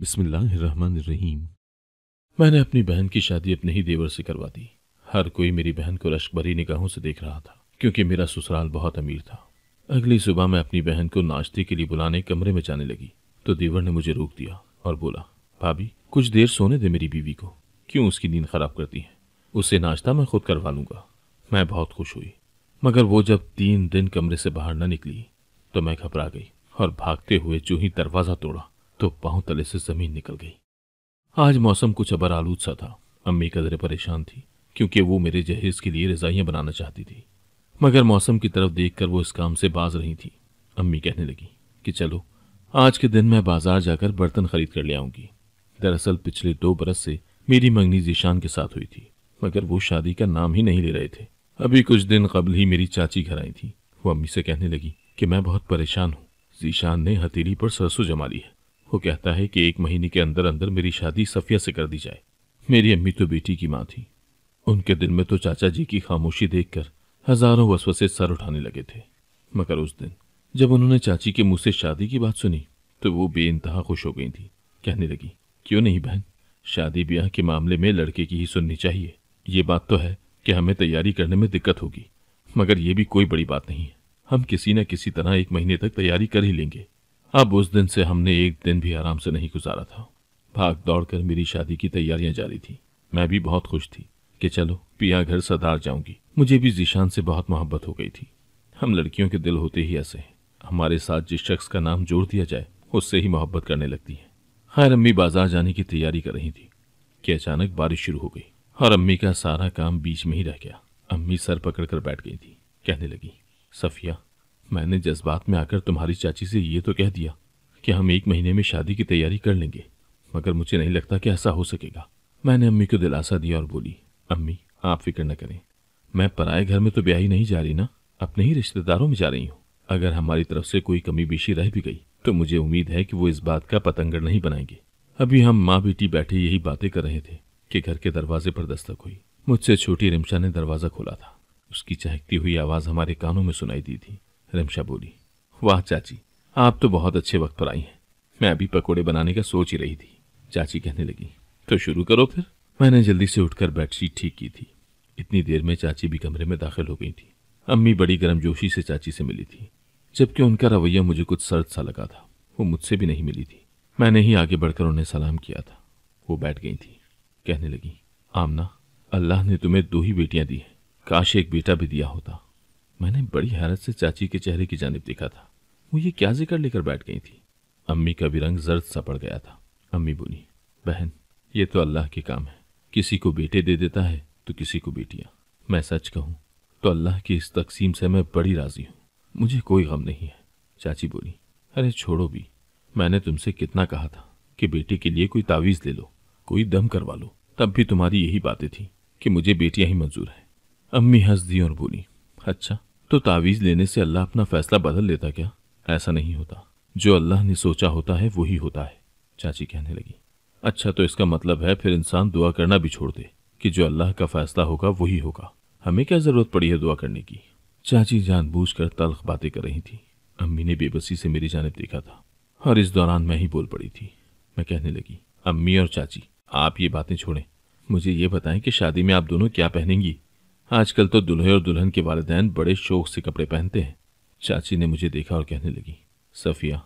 बिस्मिल्लाहिर्रहमानिर्रहीम मैंने अपनी बहन की शादी अपने ही देवर से करवा दी हर कोई मेरी बहन को रश्क भरी निगाहों से देख रहा था क्योंकि मेरा ससुराल बहुत अमीर था अगली सुबह मैं अपनी बहन को नाश्ते के लिए बुलाने कमरे में जाने लगी तो देवर ने मुझे रोक दिया और बोला भाभी कुछ देर सोने दे मेरी बीवी को क्यों उसकी नींद खराब करती है उससे नाश्ता मैं खुद करवा लूंगा मैं बहुत खुश हुई मगर वो जब तीन दिन कमरे से बाहर न निकली तो मैं घबरा गई और भागते हुए जो ही दरवाज़ा तोड़ा तो पांव तले से जमीन निकल गई आज मौसम कुछ अबर आलूद सा था अम्मी कदरे परेशान थी क्योंकि वो मेरे जहेज के लिए रजाइयां बनाना चाहती थी मगर मौसम की तरफ देखकर वो इस काम से बाज रही थी अम्मी कहने लगी कि चलो आज के दिन मैं बाजार जाकर बर्तन खरीद कर ले आऊंगी दरअसल पिछले दो बरस से मेरी मंगनी जीशान के साथ हुई थी मगर वो शादी का नाम ही नहीं ले रहे थे अभी कुछ दिन कबल ही मेरी चाची घर आई थी वो अम्मी से कहने लगी कि मैं बहुत परेशान हूँ जीशान ने हथेली पर सरसों जमा ली है वो कहता है कि एक महीने के अंदर अंदर मेरी शादी सफिया से कर दी जाए मेरी अम्मी तो बेटी की माँ थी उनके दिल में तो चाचा जी की खामोशी देखकर हजारों वसवसे सर उठाने लगे थे मगर उस दिन जब उन्होंने चाची के मुंह से शादी की बात सुनी तो वो बेानतहा खुश हो गई थी कहने लगी क्यों नहीं बहन शादी ब्याह के मामले में लड़के की ही सुननी चाहिए ये बात तो है कि हमें तैयारी करने में दिक्कत होगी मगर ये भी कोई बड़ी बात नहीं है हम किसी न किसी तरह एक महीने तक तैयारी कर ही लेंगे अब उस दिन से हमने एक दिन भी आराम से नहीं गुजारा था भाग दौड़कर मेरी शादी की तैयारियां जारी थी मैं भी बहुत खुश थी कि चलो पिया घर सदार जाऊंगी मुझे भी जीशान से बहुत मोहब्बत हो गई थी हम लड़कियों के दिल होते ही ऐसे हैं हमारे साथ जिस शख्स का नाम जोड़ दिया जाए उससे ही मोहब्बत करने लगती है खैर अम्मी बाजार जाने की तैयारी कर रही थी कि अचानक बारिश शुरू हो गई और अम्मी का सारा काम बीच में ही रह गया अम्मी सर पकड़ कर बैठ गई थी कहने लगी सफिया मैंने जज्बात में आकर तुम्हारी चाची से ये तो कह दिया कि हम एक महीने में शादी की तैयारी कर लेंगे मगर मुझे नहीं लगता कि ऐसा हो सकेगा मैंने अम्मी को दिलासा दिया और बोली अम्मी आप फिक्र न करें मैं पराए घर में तो ब्याह ही नहीं जा रही ना अपने ही रिश्तेदारों में जा रही हूँ अगर हमारी तरफ से कोई कमी बेशी रह भी गई तो मुझे उम्मीद है कि वो इस बात का पतंगड़ नहीं बनाएंगे अभी हम माँ बेटी बैठे यही बातें कर रहे थे कि घर के दरवाजे पर दस्तक हुई मुझसे छोटी रिमशा ने दरवाजा खोला था उसकी चहकती हुई आवाज हमारे कानों में सुनाई दी थी रमशा बोली वाह चाची आप तो बहुत अच्छे वक्त पर आई हैं मैं अभी पकोड़े बनाने का सोच ही रही थी चाची कहने लगी तो शुरू करो फिर मैंने जल्दी से उठकर बेडशीट ठीक की थी इतनी देर में चाची भी कमरे में दाखिल हो गई थी अम्मी बड़ी गर्मजोशी से चाची से मिली थी जबकि उनका रवैया मुझे कुछ सर्द सा लगा था वो मुझसे भी नहीं मिली थी मैंने ही आगे बढ़कर उन्हें सलाम किया था वो बैठ गई थी कहने लगी आमना अल्लाह ने तुम्हें दो ही बेटियां दी हैं काश एक बेटा भी दिया होता मैंने बड़ी हैरत से चाची के चेहरे की जानब देखा था वो ये क्या जिक्र लेकर बैठ गई थी अम्मी का भी रंग जर्द सा पड़ गया था अम्मी बोली बहन ये तो अल्लाह के काम है किसी को बेटे दे देता है तो किसी को बेटियां मैं सच कहूँ तो अल्लाह की इस तकसीम से मैं बड़ी राजी हूँ मुझे कोई गम नहीं है चाची बोली अरे छोड़ो भी मैंने तुमसे कितना कहा था कि बेटे के लिए कोई तावीज़ ले लो कोई दम करवा लो तब भी तुम्हारी यही बातें थी कि मुझे बेटियां ही मंजूर हैं अम्मी हंस दी और बोली अच्छा तो तावीज़ लेने से अल्लाह अपना फैसला बदल लेता क्या ऐसा नहीं होता जो अल्लाह ने सोचा होता है वही होता है चाची कहने लगी अच्छा तो इसका मतलब है फिर इंसान दुआ करना भी छोड़ दे कि जो अल्लाह का फैसला होगा वही होगा हमें क्या ज़रूरत पड़ी है दुआ करने की चाची कर तलख बातें कर रही थी अम्मी ने बेबसी से मेरी जानब देखा था और इस दौरान मैं ही बोल पड़ी थी मैं कहने लगी अम्मी और चाची आप ये बातें छोड़ें मुझे ये बताएं कि शादी में आप दोनों क्या पहनेंगी आजकल तो दुल्हे और दुल्हन के वालदेन बड़े शौक से कपड़े पहनते हैं चाची ने मुझे देखा और कहने लगी सफिया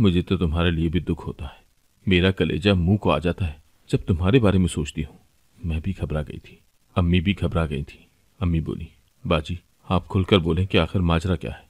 मुझे तो तुम्हारे लिए भी दुख होता है मेरा कलेजा मुंह को आ जाता है जब तुम्हारे बारे में सोचती हूँ मैं भी घबरा गई थी अम्मी भी घबरा गई थी अम्मी बोली बाजी आप खुलकर बोलें कि आखिर माजरा क्या है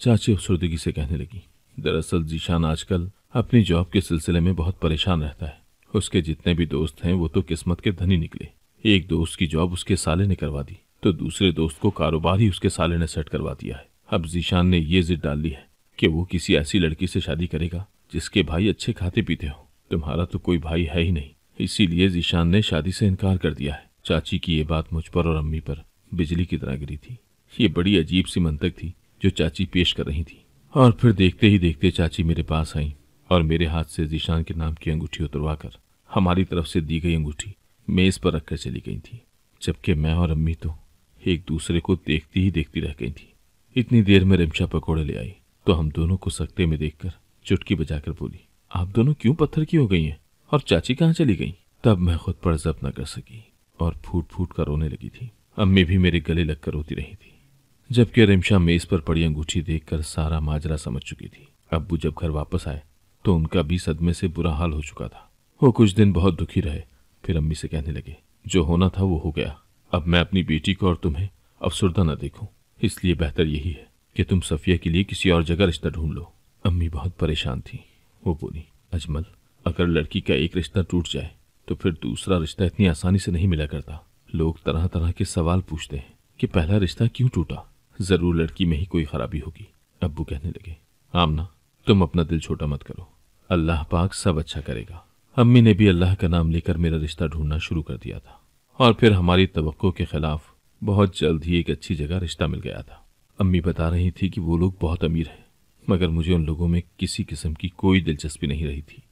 चाची अफसरदगी से कहने लगी दरअसल जीशान आजकल अपनी जॉब के सिलसिले में बहुत परेशान रहता है उसके जितने भी दोस्त हैं वो तो किस्मत के धनी निकले एक दोस्त की जॉब उसके साले ने करवा दी तो दूसरे दोस्त को कारोबार ही उसके साले ने सेट करवा दिया है अब जीशान ने ये जिद डाल ली है कि वो किसी ऐसी लड़की से शादी करेगा जिसके भाई अच्छे खाते पीते हो तुम्हारा तो कोई भाई है ही नहीं इसीलिए जीशान ने शादी से इनकार कर दिया है चाची की ये बात मुझ पर और अम्मी पर बिजली की तरह गिरी थी ये बड़ी अजीब सी मंतक थी जो चाची पेश कर रही थी और फिर देखते ही देखते चाची मेरे पास आई और मेरे हाथ से जीशान के नाम की अंगूठी उतरवा कर हमारी तरफ से दी गई अंगूठी मेज पर रखकर चली गई थी जबकि मैं और अम्मी तो एक दूसरे को देखती ही देखती रह गई थी इतनी देर में रिमशा पकौड़े ले आई तो हम दोनों को सकते में देखकर चुटकी बजाकर बोली आप दोनों क्यों पत्थर की हो गई हैं और चाची कहाँ चली गई तब मैं खुद पर जब न कर सकी और फूट फूट कर रोने लगी थी अम्मी भी मेरे गले लगकर रोती रही थी जबकि रिमशा मेज पर पड़ी अंगूठी देखकर सारा माजरा समझ चुकी थी अब्बू जब घर वापस आए तो उनका भी सदमे से बुरा हाल हो चुका था वो कुछ दिन बहुत दुखी रहे फिर अम्मी से कहने लगे जो होना था वो हो गया अब मैं अपनी बेटी को और तुम्हें अफसरदा न देखूं इसलिए बेहतर यही है कि तुम सफिया के लिए किसी और जगह रिश्ता ढूंढ लो अम्मी बहुत परेशान थी वो बोली अजमल अगर लड़की का एक रिश्ता टूट जाए तो फिर दूसरा रिश्ता इतनी आसानी से नहीं मिला करता लोग तरह तरह के सवाल पूछते हैं कि पहला रिश्ता क्यों टूटा जरूर लड़की में ही कोई खराबी होगी अबू कहने लगे आमना तुम अपना दिल छोटा मत करो अल्लाह पाक सब अच्छा करेगा अम्मी ने भी अल्लाह का नाम लेकर मेरा रिश्ता ढूंढना शुरू कर दिया था और फिर हमारी तो के खिलाफ बहुत जल्द ही एक अच्छी जगह रिश्ता मिल गया था अम्मी बता रही थी कि वो लोग बहुत अमीर हैं मगर मुझे उन लोगों में किसी किस्म की कोई दिलचस्पी नहीं रही थी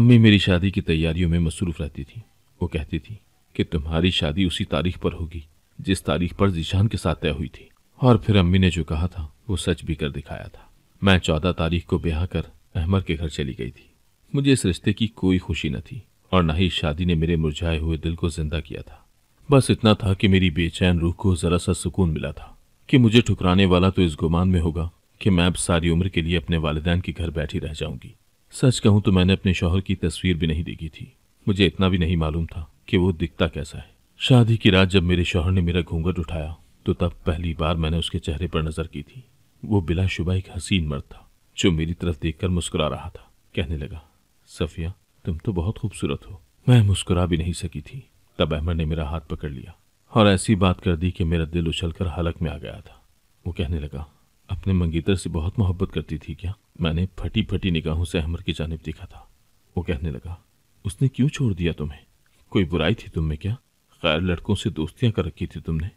अम्मी मेरी शादी की तैयारियों में मसरूफ रहती थी वो कहती थी कि तुम्हारी शादी उसी तारीख पर होगी जिस तारीख पर जीशान के साथ तय हुई थी और फिर अम्मी ने जो कहा था वो सच भी कर दिखाया था मैं चौदह तारीख को ब्याह कर अहमर के घर चली गई थी मुझे इस रिश्ते की कोई खुशी न थी और न ही शादी ने मेरे मुरझाए हुए दिल को जिंदा किया था बस इतना था कि मेरी बेचैन रूह को जरा सा सुकून मिला था कि मुझे ठुकराने वाला तो इस गुमान में होगा कि मैं अब सारी उम्र के लिए अपने वालदेन के घर बैठी रह जाऊंगी सच कहूं तो मैंने अपने शोहर की तस्वीर भी नहीं देखी थी मुझे इतना भी नहीं मालूम था कि वो दिखता कैसा है शादी की रात जब मेरे शोहर ने मेरा घूंघट उठाया तो तब पहली बार मैंने उसके चेहरे पर नजर की थी वो बिलाशुबा एक हसीन मर्द था जो मेरी तरफ देखकर मुस्कुरा रहा था कहने लगा सफिया तुम तो बहुत खूबसूरत हो मैं मुस्कुरा भी नहीं सकी थी तब अहमद ने मेरा हाथ पकड़ लिया और ऐसी बात कर दी कि मेरा दिल उछलकर हलक में आ गया था वो कहने लगा अपने मंगेतर से बहुत मोहब्बत करती थी क्या मैंने फटी फटी निगाहों से अहमद की जानब देखा था वो कहने लगा उसने क्यों छोड़ दिया तुम्हें कोई बुराई थी तुम्हें क्या खैर लड़कों से दोस्तियां कर रखी थी तुमने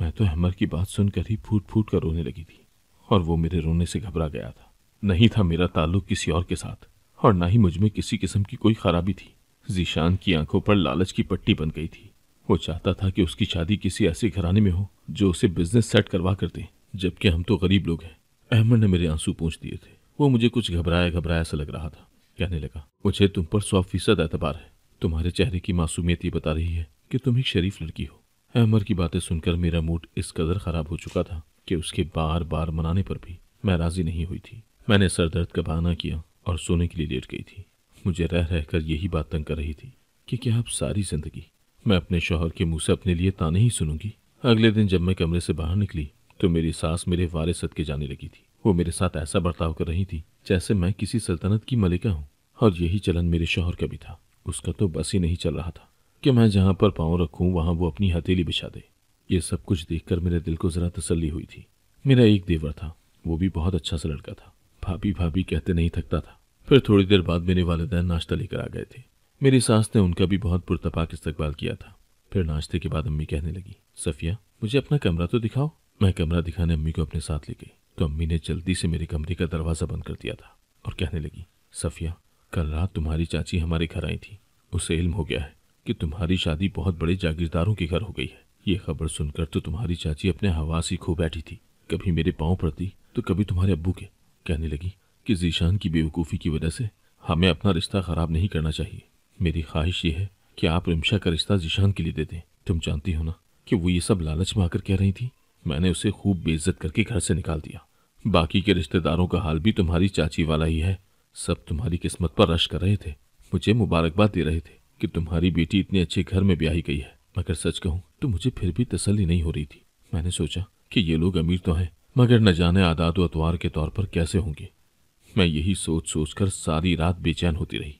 मैं तो अहमद की बात सुनकर ही फूट फूट कर रोने लगी थी और वो मेरे रोने से घबरा गया था नहीं था मेरा ताल्लुक किसी और के साथ और ना ही मुझ में किसी किस्म की कोई खराबी थी जीशान की आंखों पर लालच की पट्टी बन गई थी वो चाहता था कि उसकी शादी किसी ऐसे घराने में हो जो उसे बिजनेस सेट करवा कर दे जबकि हम तो गरीब लोग हैं अहमद ने मेरे आंसू पूछ दिए थे वो मुझे कुछ घबराया घबराया सा लग रहा था कहने लगा मुझे तुम पर सौ फीसद एतबार है तुम्हारे चेहरे की मासूमियत ये बता रही है कि तुम एक शरीफ लड़की हो अहमर की बातें सुनकर मेरा मूड इस कदर खराब हो चुका था कि उसके बार बार मनाने पर भी मैं राजी नहीं हुई थी मैंने सरदर्द का बहाना किया और सोने के लिए लेट गई थी मुझे रह रहकर यही बात तंग कर रही थी कि क्या अब सारी जिंदगी मैं अपने शोहर के मुंह से अपने लिए ताने ही सुनूंगी अगले दिन जब मैं कमरे से बाहर निकली तो मेरी सास मेरे वारे के जाने लगी थी वो मेरे साथ ऐसा बर्ताव कर रही थी जैसे मैं किसी सल्तनत की मलिका हूँ और यही चलन मेरे शोहर का भी था उसका तो बस ही नहीं चल रहा था कि मैं जहाँ पर पाँव रखूँ वहाँ वो अपनी हथेली बिछा दे ये सब कुछ देखकर मेरे दिल को जरा तसल्ली हुई थी मेरा एक देवर था वो भी बहुत अच्छा सा लड़का था भाभी भाभी कहते नहीं थकता था फिर थोड़ी देर बाद मेरे वालदेन नाश्ता लेकर आ गए थे मेरी सास ने उनका भी बहुत पुरतपाक इस्तेवाल किया था फिर नाश्ते के बाद अम्मी कहने लगी सफिया मुझे अपना कमरा तो दिखाओ मैं कमरा दिखाने अम्मी को अपने साथ ले गई तो अम्मी ने जल्दी से मेरे कमरे का दरवाज़ा बंद कर दिया था और कहने लगी सफिया कल रात तुम्हारी चाची हमारे घर आई थी उसे इल्म हो गया है कि तुम्हारी शादी बहुत बड़े जागीरदारों के घर हो गई है ये खबर सुनकर तो तुम्हारी चाची अपने हवास ही खो बैठी थी कभी मेरे पाँव पर थी तो कभी तुम्हारे अबू के कहने लगी कि जीशान की बेवकूफ़ी की वजह से हमें अपना रिश्ता ख़राब नहीं करना चाहिए मेरी ख्वाहिश ये है कि आप रिमशा का रिश्ता जीशान के लिए दे दें तुम जानती हो ना कि वो ये सब लालच में आकर कह रही थी मैंने उसे खूब बेइज्जत करके घर से निकाल दिया बाकी के रिश्तेदारों का हाल भी तुम्हारी चाची वाला ही है सब तुम्हारी किस्मत पर रश कर रहे थे मुझे मुबारकबाद दे रहे थे कि तुम्हारी बेटी इतने अच्छे घर में ब्याही गई है मगर सच कहूँ तो मुझे फिर भी तसली नहीं हो रही थी मैंने सोचा कि ये लोग अमीर तो हैं मगर न जाने आदाद व अतवार के तौर पर कैसे होंगे मैं यही सोच सोच कर सारी रात बेचैन होती रही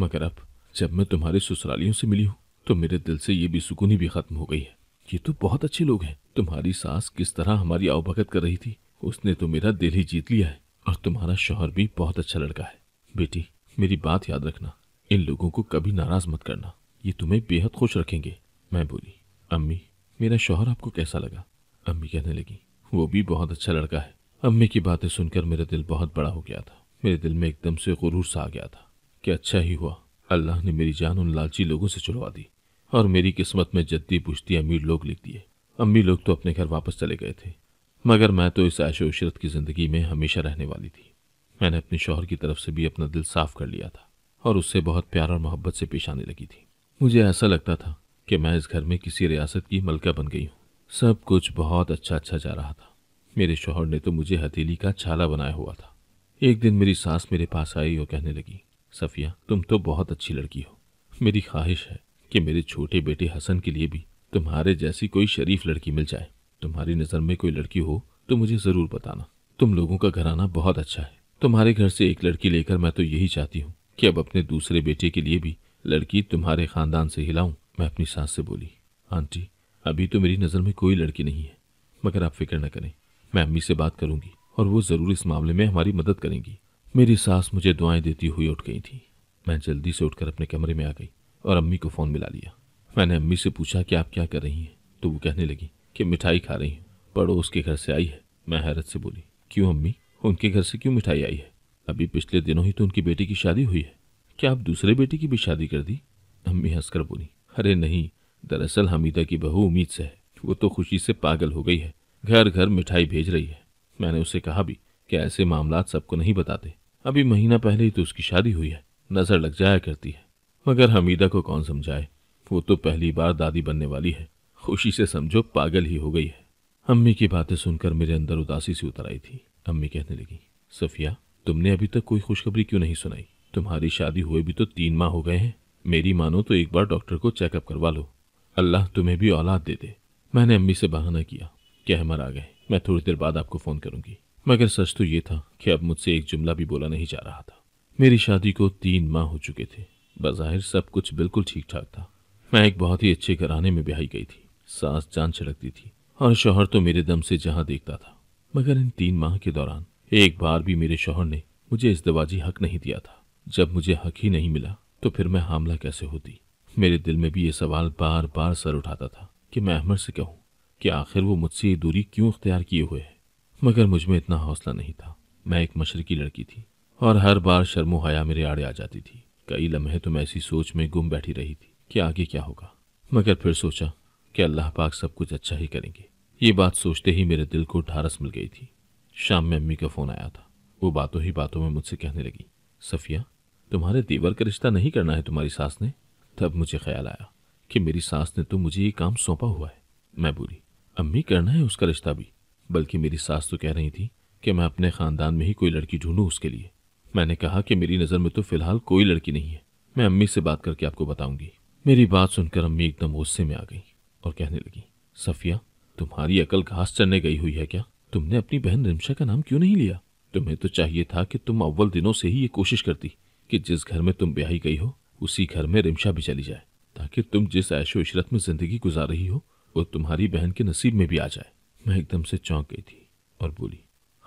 मगर अब जब मैं तुम्हारे ससुरालियों से मिली हूँ तो मेरे दिल से ये सुकूनी भी खत्म हो गई है ये तो बहुत अच्छे लोग हैं तुम्हारी सास किस तरह हमारी अवभगत कर रही थी उसने तो मेरा दिल ही जीत लिया है और तुम्हारा शोहर भी बहुत अच्छा लड़का है बेटी मेरी बात याद रखना इन लोगों को कभी नाराज मत करना ये तुम्हें बेहद खुश रखेंगे मैं बोली अम्मी मेरा शोहर आपको कैसा लगा अम्मी कहने लगी वो भी बहुत अच्छा लड़का है अम्मी की बातें सुनकर मेरा दिल बहुत बड़ा हो गया था मेरे दिल में एकदम से गुरूर सा आ गया था कि अच्छा ही हुआ अल्लाह ने मेरी जान उन लालची लोगों से छुड़वा दी और मेरी किस्मत में जद्दी पुश्ती अमीर लोग लिख दिए अम्मी लोग तो अपने घर वापस चले गए थे मगर मैं तो इस ऐशो इशरत की ज़िंदगी में हमेशा रहने वाली थी मैंने अपने शोहर की तरफ से भी अपना दिल साफ कर लिया था और उससे बहुत प्यार और मोहब्बत से पेश आने लगी थी मुझे ऐसा लगता था कि मैं इस घर में किसी रियासत की मलका बन गई हूँ सब कुछ बहुत अच्छा अच्छा जा रहा था मेरे शोहर ने तो मुझे हथेली का छाला बनाया हुआ था एक दिन मेरी सास मेरे पास आई और कहने लगी सफिया तुम तो बहुत अच्छी लड़की हो मेरी ख्वाहिश है कि मेरे छोटे बेटे हसन के लिए भी तुम्हारे जैसी कोई शरीफ लड़की मिल जाए तुम्हारी नज़र में कोई लड़की हो तो मुझे ज़रूर बताना तुम लोगों का घराना बहुत अच्छा है तुम्हारे घर से एक लड़की लेकर मैं तो यही चाहती हूँ कि अब अपने दूसरे बेटे के लिए भी लड़की तुम्हारे खानदान से हिलाऊं मैं अपनी सास से बोली आंटी अभी तो मेरी नज़र में कोई लड़की नहीं है मगर आप फिक्र न करें मैं अम्मी से बात करूंगी और वो जरूर इस मामले में हमारी मदद करेंगी मेरी सास मुझे दुआएं देती हुई उठ गई थी मैं जल्दी से उठकर अपने कमरे में आ गई और अम्मी को फ़ोन मिला लिया मैंने अम्मी से पूछा कि आप क्या कर रही हैं तो वो कहने लगी कि मिठाई खा रही हूँ पड़ोस के घर से आई है मैं हैरत से बोली क्यों अम्मी उनके घर से क्यों मिठाई आई है अभी पिछले दिनों ही तो उनकी बेटी की शादी हुई है क्या आप दूसरे बेटे की भी शादी कर दी अम्मी हंसकर बोली अरे नहीं दरअसल हमीदा की बहू उम्मीद से है वो तो खुशी से पागल हो गई है घर घर मिठाई भेज रही है मैंने उसे कहा भी कि ऐसे मामला सबको नहीं बताते अभी महीना पहले ही तो उसकी शादी हुई है नज़र लग जाया करती है मगर हमीदा को कौन समझाए वो तो पहली बार दादी बनने वाली है खुशी से समझो पागल ही हो गई है अम्मी की बातें सुनकर मेरे अंदर उदासी सी उतर आई थी अम्मी कहने लगी सफिया तुमने अभी तक कोई खुशखबरी क्यों नहीं सुनाई तुम्हारी शादी हुए भी तो तीन माह हो गए हैं मेरी मानो तो एक बार डॉक्टर को चेकअप करवा लो अल्लाह तुम्हें भी औलाद दे दे मैंने अम्मी से बहाना किया कि अहमर आ गए मैं थोड़ी देर बाद आपको फ़ोन करूंगी मगर सच तो ये था कि अब मुझसे एक जुमला भी बोला नहीं जा रहा था मेरी शादी को तीन माह हो चुके थे बाहिर सब कुछ बिल्कुल ठीक ठाक था मैं एक बहुत ही अच्छे घराने में बिहाई गई थी सास जान छिड़कती थी और शोहर तो मेरे दम से जहां देखता था मगर इन तीन माह के दौरान एक बार भी मेरे शोहर ने मुझे इस दवाजी हक नहीं दिया था जब मुझे हक ही नहीं मिला तो फिर मैं हामला कैसे होती मेरे दिल में भी ये सवाल बार बार सर उठाता था कि मैं अहमर से कहूँ कि आखिर वो मुझसे ये दूरी क्यों अख्तियार किए हुए है मगर मुझ में इतना हौसला नहीं था मैं एक मशरकी लड़की थी और हर बार शर्मो हया मेरे आड़े आ जाती थी कई लम्हे तो मैं ऐसी सोच में गुम बैठी रही थी कि आगे क्या होगा मगर फिर सोचा कि अल्लाह पाक सब कुछ अच्छा ही करेंगे ये बात सोचते ही मेरे दिल को ढारस मिल गई थी शाम में अम्मी का फ़ोन आया था वो बातों ही बातों में मुझसे कहने लगी सफ़िया तुम्हारे देवर का रिश्ता नहीं करना है तुम्हारी सास ने तब मुझे ख्याल आया कि मेरी सास ने तो मुझे ये काम सौंपा हुआ है मैं बोली अम्मी करना है उसका रिश्ता भी बल्कि मेरी सास तो कह रही थी कि मैं अपने ख़ानदान में ही कोई लड़की ढूंढूं उसके लिए मैंने कहा कि मेरी नज़र में तो फ़िलहाल कोई लड़की नहीं है मैं अम्मी से बात करके आपको बताऊंगी मेरी बात सुनकर अम्मी एकदम गुस्से में आ गई और कहने लगी सफिया तुम्हारी अकल घास चढ़ने गई हुई है क्या तुमने अपनी बहन रिमशा का नाम क्यों नहीं लिया तुम्हें तो चाहिए था कि तुम अव्वल दिनों से ही ये कोशिश करती कि जिस घर में तुम ब्याही गई हो उसी घर में रिमशा भी चली जाए ताकि तुम जिस ऐशो इशरत में जिंदगी गुजार रही हो वो तुम्हारी बहन के नसीब में भी आ जाए मैं एकदम से चौंक गई थी और बोली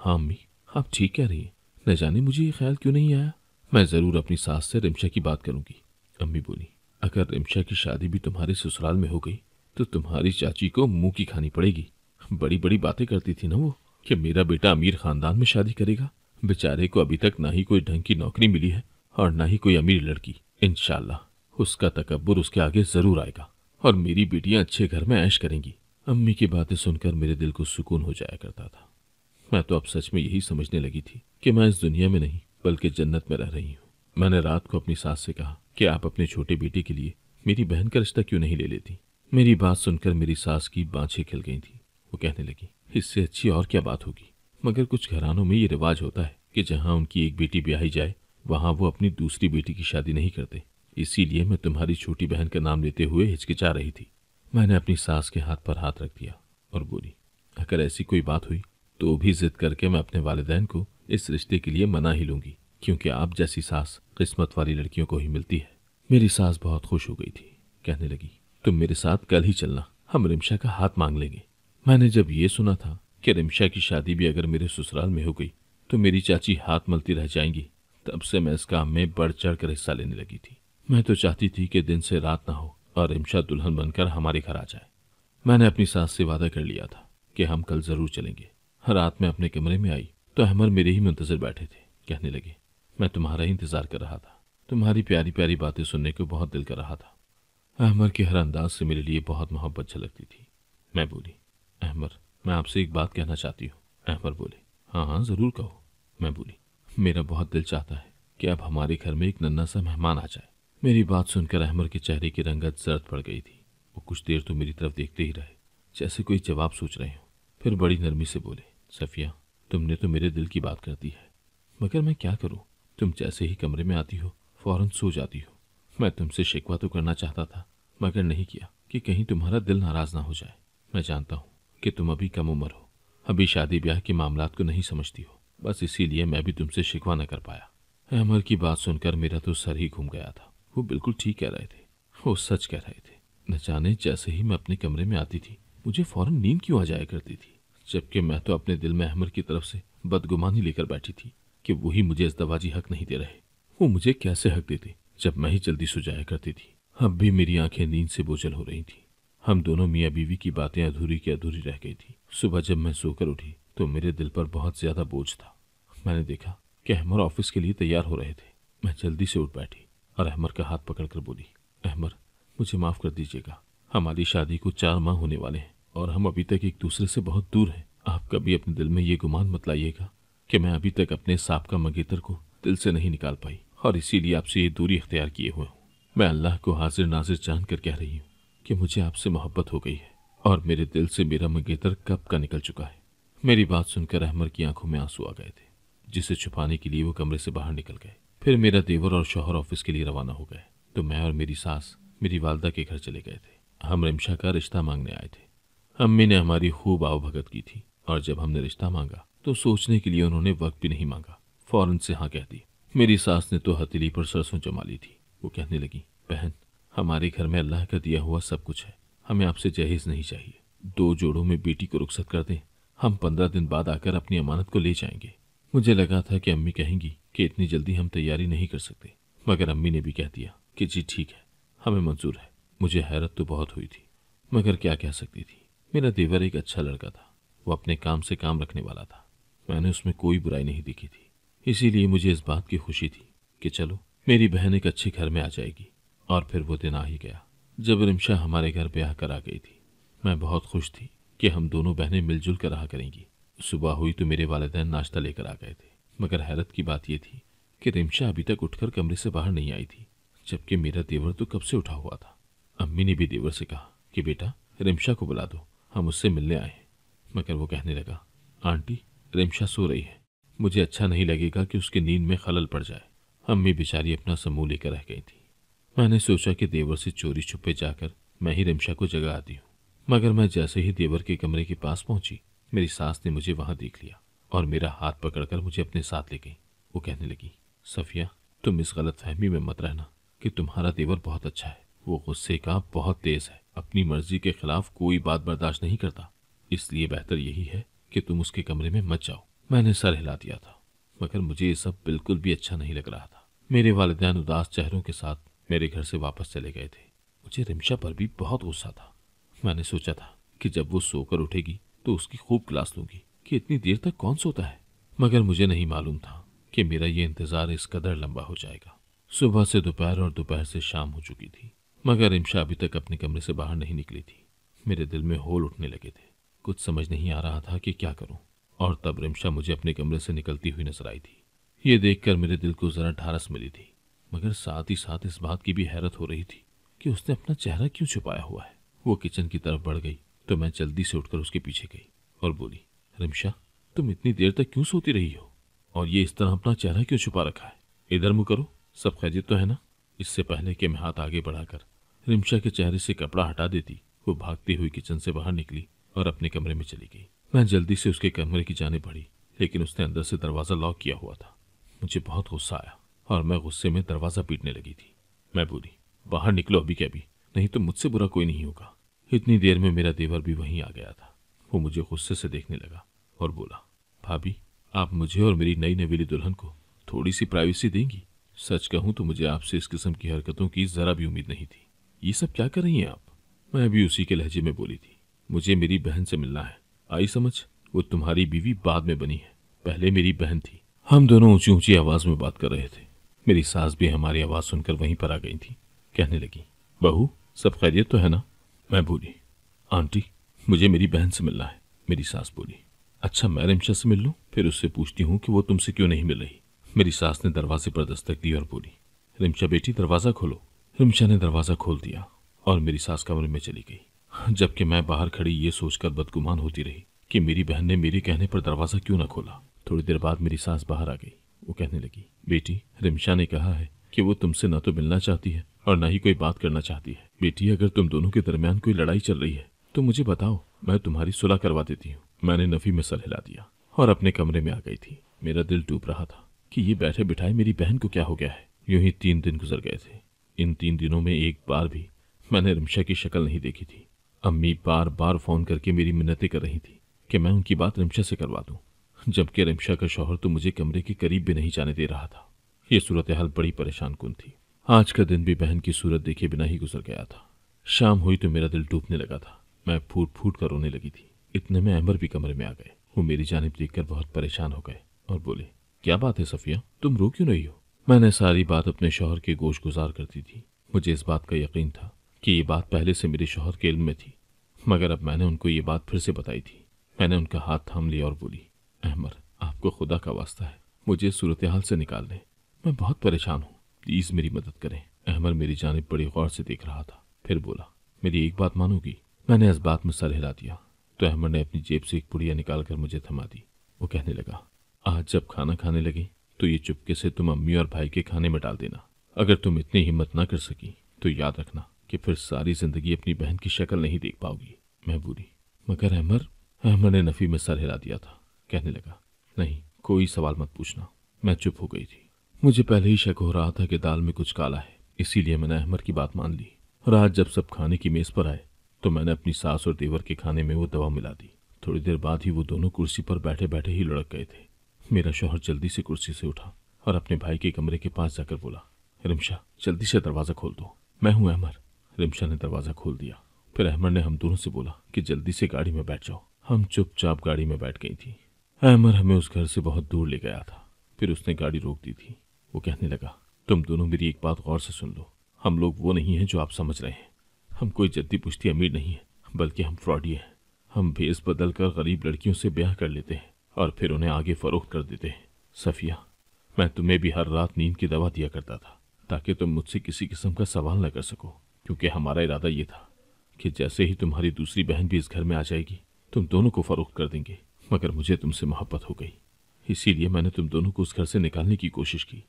हाँ अम्मी आप ठीक कह रही हैं न जाने मुझे ये ख्याल क्यों नहीं आया मैं ज़रूर अपनी सास से रिमशा की बात करूंगी अम्मी बोली अगर रिमशा की शादी भी तुम्हारे ससुराल में हो गई तो तुम्हारी चाची को मुंह की खानी पड़ेगी बड़ी बड़ी बातें करती थी ना वो कि मेरा बेटा अमीर खानदान में शादी करेगा बेचारे को अभी तक ना ही कोई ढंग की नौकरी मिली है और ना ही कोई अमीर लड़की इनशाला उसका तकबर उसके आगे जरूर आएगा और मेरी बेटियां अच्छे घर में ऐश करेंगी अम्मी की बातें सुनकर मेरे दिल को सुकून हो जाया करता था मैं तो अब सच में यही समझने लगी थी कि मैं इस दुनिया में नहीं बल्कि जन्नत में रह रही हूँ मैंने रात को अपनी सास से कहा कि आप अपने छोटे बेटे के लिए मेरी बहन का रिश्ता क्यों नहीं ले लेती मेरी बात सुनकर मेरी सास की बाँछें खिल गई थी वो कहने लगी इससे अच्छी और क्या बात होगी मगर कुछ घरानों में ये रिवाज होता है कि जहाँ उनकी एक बेटी ब्याही जाए वहाँ वो अपनी दूसरी बेटी की शादी नहीं करते इसीलिए मैं तुम्हारी छोटी बहन का नाम लेते हुए हिचकिचा रही थी मैंने अपनी सास के हाथ पर हाथ रख दिया और बोली अगर ऐसी कोई बात हुई तो भी जिद करके मैं अपने वालदेन को इस रिश्ते के लिए मना ही लूंगी क्योंकि आप जैसी सास किस्मत वाली लड़कियों को ही मिलती है मेरी सास बहुत खुश हो गई थी कहने लगी तुम मेरे साथ कल ही चलना हम रिमशा का हाथ मांग लेंगे मैंने जब ये सुना था कि रिमशा की शादी भी अगर मेरे ससुराल में हो गई तो मेरी चाची हाथ मलती रह जाएंगी तब से मैं इस काम में बढ़ चढ़ कर हिस्सा लेने लगी थी मैं तो चाहती थी कि दिन से रात ना हो और इमशा दुल्हन बनकर हमारे घर आ जाए मैंने अपनी सास से वादा कर लिया था कि हम कल जरूर चलेंगे रात में अपने कमरे में आई तो अहमर मेरे ही मुंतजर बैठे थे कहने लगे मैं तुम्हारा ही इंतजार कर रहा था तुम्हारी प्यारी प्यारी बातें सुनने को बहुत दिल कर रहा था अहमर के हर अंदाज से मेरे लिए बहुत मोहब्बत झलकती थी मैं बोली अहमर मैं आपसे एक बात कहना चाहती हूँ अहमर बोले हाँ हाँ ज़रूर कहो मैं बोली मेरा बहुत दिल चाहता है कि अब हमारे घर में एक नन्ना सा मेहमान आ जाए मेरी बात सुनकर अहमर के चेहरे की रंगत जर्द पड़ गई थी वो कुछ देर तो मेरी तरफ देखते ही रहे जैसे कोई जवाब सोच रहे हो फिर बड़ी नरमी से बोले सफिया तुमने तो मेरे दिल की बात कर दी है मगर मैं क्या करूँ तुम जैसे ही कमरे में आती हो फौरन सो जाती हो मैं तुमसे शिकवा तो करना चाहता था मगर नहीं किया कि कहीं तुम्हारा दिल नाराज ना हो जाए मैं जानता हूँ कि तुम अभी कम उम्र हो अभी शादी ब्याह के मामला को नहीं समझती हो बस इसीलिए मैं भी तुमसे शिकवा न कर पाया अहमर की बात सुनकर मेरा तो सर ही घूम गया था वो बिल्कुल ठीक कह रहे थे वो सच कह रहे थे न जाने जैसे ही मैं अपने कमरे में आती थी मुझे फौरन नींद क्यों आ जाया करती थी जबकि मैं तो अपने दिल में अहमर की तरफ से बदगुमानी लेकर बैठी थी कि वही मुझे इस्तवाजी हक नहीं दे रहे वो मुझे कैसे हक देते जब मैं ही जल्दी सो जाया करती थी अब भी मेरी आंखें नींद से बोझल हो रही थी हम दोनों मियाँ बीवी की बातें अधूरी की अधूरी रह गई थी सुबह जब मैं सोकर उठी तो मेरे दिल पर बहुत ज्यादा बोझ था मैंने देखा कि अहमर ऑफिस के लिए तैयार हो रहे थे मैं जल्दी से उठ बैठी और अहमर का हाथ पकड़कर बोली अहमर मुझे माफ़ कर दीजिएगा हमारी शादी को चार माह होने वाले हैं और हम अभी तक एक दूसरे से बहुत दूर हैं आप कभी अपने दिल में ये गुमान मत लाइएगा कि मैं अभी तक अपने सांप का मंगेतर को दिल से नहीं निकाल पाई और इसीलिए आपसे ये दूरी अख्तियार किए हुए हूँ मैं अल्लाह को हाजिर नाजिर जान कर कह रही हूँ कि मुझे आपसे मोहब्बत हो गई है और मेरे दिल से मेरा मंगेतर कब का निकल चुका है मेरी बात सुनकर अहमर की आंखों में आंसू आ गए थे जिसे छुपाने के लिए वो कमरे से बाहर निकल गए फिर मेरा देवर और शोहर ऑफिस के लिए रवाना हो गए तो मैं और मेरी सास मेरी वालदा के घर चले गए थे हम रिमशा का रिश्ता मांगने आए थे अम्मी ने हमारी खूब आवभगत की थी और जब हमने रिश्ता मांगा तो सोचने के लिए उन्होंने वक्त भी नहीं मांगा फौरन से हाँ कह दी मेरी सास ने तो हथेली पर सरसों जमा ली थी वो कहने लगी बहन हमारे घर में अल्लाह का दिया हुआ सब कुछ है हमें आपसे जहेज नहीं चाहिए दो जोड़ों में बेटी को रुख्सत कर दें हम पंद्रह दिन बाद आकर अपनी अमानत को ले जाएंगे मुझे लगा था कि अम्मी कहेंगी कि इतनी जल्दी हम तैयारी नहीं कर सकते मगर अम्मी ने भी कह दिया कि जी ठीक है हमें मंजूर है मुझे हैरत तो बहुत हुई थी मगर क्या कह सकती थी मेरा देवर एक अच्छा लड़का था वो अपने काम से काम रखने वाला था मैंने उसमें कोई बुराई नहीं देखी थी इसीलिए मुझे इस बात की खुशी थी कि चलो मेरी बहन एक अच्छे घर में आ जाएगी और फिर वो दिन आ ही गया जब रिमशा हमारे घर ब्याह कर आ गई थी मैं बहुत खुश थी कि हम दोनों बहनें मिलजुल कर रहा करेंगी सुबह हुई तो मेरे वालदेन नाश्ता लेकर आ गए थे मगर हैरत की बात यह थी कि रिमशा अभी तक उठकर कमरे से बाहर नहीं आई थी जबकि मेरा देवर तो कब से उठा हुआ था अम्मी ने भी देवर से कहा कि बेटा रिमशा को बुला दो हम उससे मिलने आए मगर वो कहने लगा आंटी रिमशा सो रही है मुझे अच्छा नहीं लगेगा कि उसकी नींद में खलल पड़ जाए अम्मी बेचारी अपना समूह लेकर रह गई थी मैंने सोचा कि देवर से चोरी छुपे जाकर मैं ही रिमशा को जगा आती हूँ मगर मैं जैसे ही देवर के कमरे के पास पहुंची मेरी सास ने मुझे वहां देख लिया और मेरा हाथ पकड़कर मुझे अपने साथ ले गई वो कहने लगी सफिया तुम इस गलत फहमी में मत रहना कि तुम्हारा तेवर बहुत अच्छा है वो गुस्से का बहुत तेज है अपनी मर्जी के खिलाफ कोई बात बर्दाश्त नहीं करता इसलिए बेहतर यही है कि तुम उसके कमरे में मत जाओ मैंने सर हिला दिया था मगर मुझे ये सब बिल्कुल भी अच्छा नहीं लग रहा था मेरे वालदान उदास चेहरों के साथ मेरे घर से वापस चले गए थे मुझे रिमशा पर भी बहुत गुस्सा था मैंने सोचा था कि जब वो सोकर उठेगी तो उसकी खूब क्लास लूंगी कि इतनी देर तक कौन सोता है मगर मुझे नहीं मालूम था कि मेरा ये इंतज़ार इस कदर लंबा हो जाएगा सुबह से दोपहर और दोपहर से शाम हो चुकी थी मगर इमशा अभी तक अपने कमरे से बाहर नहीं निकली थी मेरे दिल में होल उठने लगे थे कुछ समझ नहीं आ रहा था कि क्या करूं और तब रिमशा मुझे अपने कमरे से निकलती हुई नजर आई थी ये देखकर मेरे दिल को ज़रा ढारस मिली थी मगर साथ ही साथ इस बात की भी हैरत हो रही थी कि उसने अपना चेहरा क्यों छुपाया हुआ है वो किचन की तरफ बढ़ गई तो मैं जल्दी से उठकर उसके पीछे गई और बोली रिमशा तुम इतनी देर तक क्यों सोती रही हो और ये इस तरह अपना चेहरा क्यों छुपा रखा है इधर मुँह करो सब खैरियत तो है ना इससे पहले कि मैं हाथ आगे बढ़ाकर रिमशा के चेहरे से कपड़ा हटा देती वो भागती हुई किचन से बाहर निकली और अपने कमरे में चली गई मैं जल्दी से उसके कमरे की जाने पड़ी लेकिन उसने अंदर से दरवाज़ा लॉक किया हुआ था मुझे बहुत गुस्सा आया और मैं गुस्से में दरवाज़ा पीटने लगी थी मैं बोली बाहर निकलो अभी के अभी नहीं तो मुझसे बुरा कोई नहीं होगा इतनी देर में मेरा देवर भी वहीं आ गया था वो मुझे गुस्से से देखने लगा और बोला भाभी आप मुझे और मेरी नई नवेली दुल्हन को थोड़ी सी प्राइवेसी देंगी सच कहूं तो मुझे आपसे इस किस्म की हरकतों की जरा भी उम्मीद नहीं थी ये सब क्या कर रही हैं आप मैं भी उसी के लहजे में बोली थी मुझे मेरी बहन से मिलना है आई समझ वो तुम्हारी बीवी बाद में बनी है पहले मेरी बहन थी हम दोनों ऊंची ऊंची आवाज में बात कर रहे थे मेरी सास भी हमारी आवाज सुनकर वहीं पर आ गई थी कहने लगी बहू सब खैरियत तो है ना मैं बोली आंटी मुझे मेरी बहन से मिलना है मेरी सास बोली अच्छा मैं रिमशा से मिल लूँ फिर उससे पूछती हूँ कि वो तुमसे क्यों नहीं मिल रही मेरी सास ने दरवाजे पर दस्तक दी और बोली रिमशा बेटी दरवाज़ा खोलो रिमशा ने दरवाज़ा खोल दिया और मेरी सास कमरे में चली गई जबकि मैं बाहर खड़ी ये सोचकर बदगुमान होती रही कि मेरी बहन ने मेरे कहने पर दरवाज़ा क्यों ना खोला थोड़ी देर बाद मेरी सास बाहर आ गई वो कहने लगी बेटी रिमशा ने कहा है कि वो तुमसे न तो मिलना चाहती है और न ही कोई बात करना चाहती है बेटी अगर तुम दोनों के दरमियान कोई लड़ाई चल रही है तो मुझे बताओ मैं तुम्हारी सुलह करवा देती हूँ मैंने नफी में सर हिला दिया और अपने कमरे में आ गई थी मेरा दिल डूब रहा था कि ये बैठे बिठाए मेरी बहन को क्या हो गया है यूं ही तीन दिन गुजर गए थे इन तीन दिनों में एक बार भी मैंने रिमशा की शक्ल नहीं देखी थी अम्मी बार बार फोन करके मेरी मिन्नतें कर रही थी कि मैं उनकी बात रिमशा से करवा दूँ जबकि रिमशा का शौहर तो मुझे कमरे के करीब भी नहीं जाने दे रहा था ये सूरत हाल बड़ी परेशान कन थी आज का दिन भी बहन की सूरत देखे बिना ही गुजर गया था शाम हुई तो मेरा दिल डूबने लगा था मैं फूट फूट कर रोने लगी थी इतने में अहमर भी कमरे में आ गए वो मेरी जानब देखकर बहुत परेशान हो गए और बोले क्या बात है सफिया तुम रो क्यों नहीं हो मैंने सारी बात अपने शोहर के गोश गुजार कर दी थी मुझे इस बात का यकीन था कि ये बात पहले से मेरे शोहर के इल्म में थी मगर अब मैंने उनको ये बात फिर से बताई थी मैंने उनका हाथ थाम लिया और बोली अहमर आपको खुदा का वास्ता है मुझे सूरत हाल से निकाल लें मैं बहुत परेशान हूँ प्लीज मेरी मदद करें अहमद मेरी जानब बड़ी गौर से देख रहा था फिर बोला मेरी एक बात मानोगी मैंने इस बात में सर हिला दिया तो अहमद ने अपनी जेब से एक पुड़िया निकाल कर मुझे थमा दी वो कहने लगा आज जब खाना खाने लगे तो ये चुपके से तुम अम्मी और भाई के खाने में डाल देना अगर तुम इतनी हिम्मत ना कर सकी तो याद रखना कि फिर सारी जिंदगी अपनी बहन की शक्ल नहीं देख पाओगी मैं बोली मगर अहमर अहमर ने नफी में सर हिला दिया था कहने लगा नहीं कोई सवाल मत पूछना मैं चुप हो गई थी मुझे पहले ही शक हो रहा था कि दाल में कुछ काला है इसीलिए मैंने अहमर की बात मान ली रात जब सब खाने की मेज पर आए तो मैंने अपनी सास और देवर के खाने में वो दवा मिला दी थोड़ी देर बाद ही वो दोनों कुर्सी पर बैठे बैठे ही लड़क गए थे मेरा शोहर जल्दी से कुर्सी से उठा और अपने भाई के कमरे के पास जाकर बोला रिमशा जल्दी से दरवाज़ा खोल दो मैं हूँ अहमर रिमशा ने दरवाज़ा खोल दिया फिर अहमर ने हम दोनों से बोला कि जल्दी से गाड़ी में बैठ जाओ हम चुपचाप गाड़ी में बैठ गई थी अहमर हमें उस घर से बहुत दूर ले गया था फिर उसने गाड़ी रोक दी थी वो कहने लगा तुम दोनों मेरी एक बात गौर से सुन लो हम लोग वो नहीं हैं जो आप समझ रहे हैं हम कोई जद्दी पुश्ती अमीर नहीं है बल्कि हम फ्रॉडी हैं हम भेस बदल कर गरीब लड़कियों से ब्याह कर लेते हैं और फिर उन्हें आगे फरोख्त कर देते हैं सफिया मैं तुम्हें भी हर रात नींद की दवा दिया करता था ताकि तुम मुझसे किसी किस्म का सवाल न कर सको क्योंकि हमारा इरादा ये था कि जैसे ही तुम्हारी दूसरी बहन भी इस घर में आ जाएगी तुम दोनों को फरोख्त कर देंगे मगर मुझे तुमसे मोहब्बत हो गई इसीलिए मैंने तुम दोनों को उस घर से निकालने की कोशिश की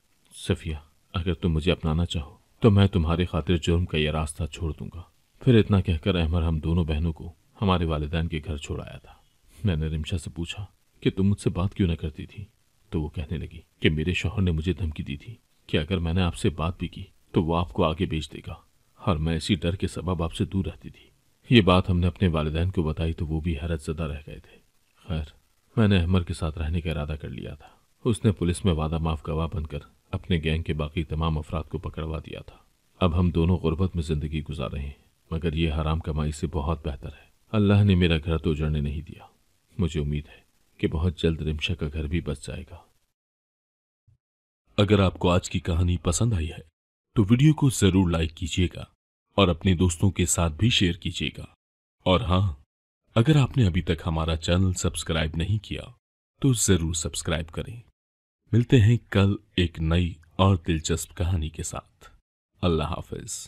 सफिया अगर तुम मुझे अपनाना चाहो तो मैं तुम्हारे खातिर जुर्म का यह रास्ता छोड़ दूंगा फिर इतना कहकर अहमर हम दोनों बहनों को हमारे वालदेन के घर छोड़ आया था मैंने रिमशा से पूछा कि तुम मुझसे बात क्यों न करती थी तो वो कहने लगी कि मेरे शोहर ने मुझे धमकी दी थी कि अगर मैंने आपसे बात भी की तो वो आपको आगे बेच देगा और मैं इसी डर के सबब आपसे दूर रहती थी ये बात हमने अपने वालदेन को बताई तो वो भी हैरत ज़दा रह गए थे खैर मैंने अहमर के साथ रहने का इरादा कर लिया था उसने पुलिस में वादा माफ गवाह बनकर अपने गैंग के बाकी तमाम अफराद को पकड़वा दिया था अब हम दोनों गुर्बत में ज़िंदगी गुजार रहे हैं मगर ये हराम कमाई से बहुत बेहतर है अल्लाह ने मेरा घर तो उजड़ने नहीं दिया मुझे उम्मीद है कि बहुत जल्द रिमशा का घर भी बच जाएगा अगर आपको आज की कहानी पसंद आई है तो वीडियो को ज़रूर लाइक कीजिएगा और अपने दोस्तों के साथ भी शेयर कीजिएगा और हाँ अगर आपने अभी तक हमारा चैनल सब्सक्राइब नहीं किया तो ज़रूर सब्सक्राइब करें मिलते हैं कल एक नई और दिलचस्प कहानी के साथ अल्लाह हाफिज़